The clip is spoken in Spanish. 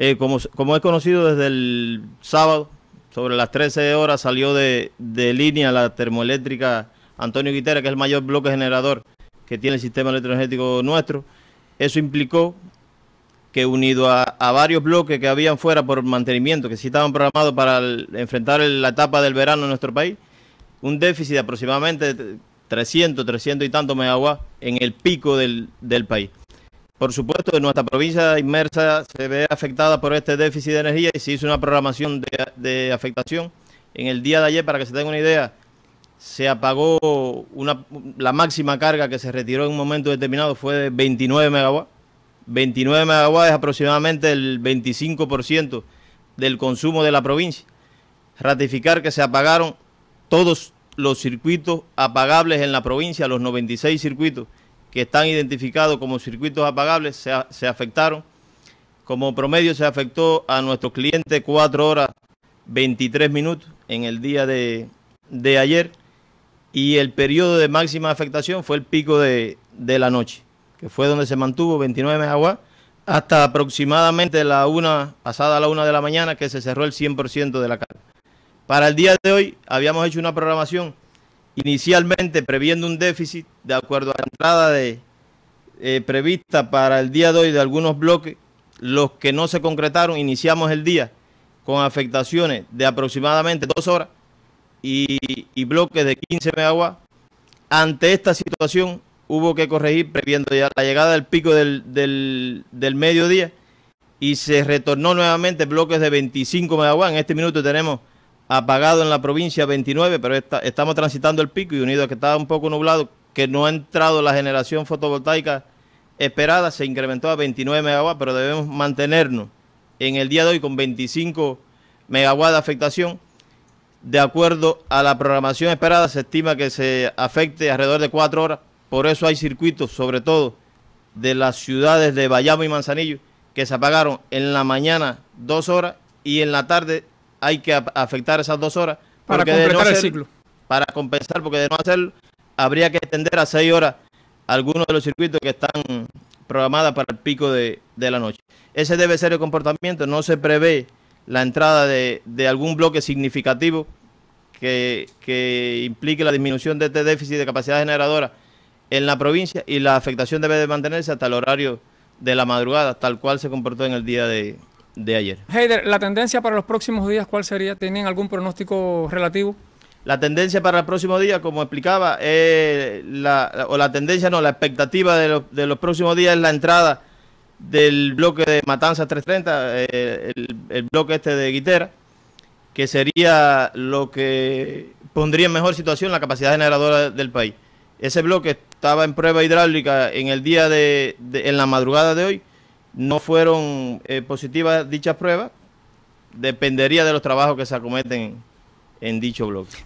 Eh, como, es conocido desde el sábado, sobre las 13 horas salió de, línea la termoeléctrica Antonio Guitera, que es el mayor bloque generador que tiene el sistema electroenergético nuestro. Eso implicó que unido a, varios bloques que habían fuera por mantenimiento, que sí estaban programados para enfrentar la etapa del verano en nuestro país, un déficit de aproximadamente 300, 300 y tanto megawatts en el pico del país por supuesto, en nuestra provincia inmersa se ve afectada por este déficit de energía y se hizo una programación de, afectación. En el día de ayer, para que se tenga una idea, se apagó la máxima carga que se retiró en un momento determinado fue de 29 megawatts. 29 megawatts es aproximadamente el 25% del consumo de la provincia. Ratificar que se apagaron todos los circuitos apagables en la provincia, los 96 circuitos que están identificados como circuitos apagables se, afectaron. Como promedio se afectó a nuestro cliente 4 horas 23 minutos en el día de, ayer y el periodo de máxima afectación fue el pico de, la noche, que fue donde se mantuvo 29 megawatts hasta aproximadamente la una, pasada a la una de la mañana, que se cerró el 100% de la carga. Para el día de hoy habíamos hecho una programación inicialmente previendo un déficit de acuerdo a la entrada eh, prevista para el día de hoy de algunos bloques, los que no se concretaron, iniciamos el día con afectaciones de aproximadamente dos horas y, bloques de 15 megawatts. Ante esta situación hubo que corregir previendo ya la llegada del pico del, del mediodía y se retornó nuevamente bloques de 25 megawatts. En este minuto tenemos apagado en la provincia 29, pero estamos transitando el pico y unido a que está un poco nublado, que no ha entrado la generación fotovoltaica esperada, se incrementó a 29 megawatts, pero debemos mantenernos en el día de hoy con 25 megawatts de afectación. De acuerdo a la programación esperada, se estima que se afecte alrededor de 4 horas. Por eso hay circuitos, sobre todo de las ciudades de Bayamo y Manzanillo, que se apagaron en la mañana 2 horas y en la tarde hay que afectar esas dos horas. Para completar el ciclo. Para compensar, porque de no hacerlo, habría que extender a seis horas algunos de los circuitos que están programadas para el pico de, la noche. Ese debe ser el comportamiento. No se prevé la entrada de, algún bloque significativo que, que, implique la disminución de este déficit de capacidad generadora en la provincia y la afectación debe de mantenerse hasta el horario de la madrugada, tal cual se comportó en el día de, de ayer. Heider, ¿la tendencia para los próximos días cuál sería? ¿Tienen algún pronóstico relativo? La tendencia para el próximo día, como explicaba, la, o la tendencia no, la expectativa de, los próximos días es la entrada del bloque de Matanzas 330, eh, el, bloque este de Guitera, que sería lo que pondría en mejor situación la capacidad generadora del país. Ese bloque estaba en prueba hidráulica en el día de en la madrugada de hoy no fueron eh, positivas dichas pruebas, dependería de los trabajos que se acometen en dicho bloque.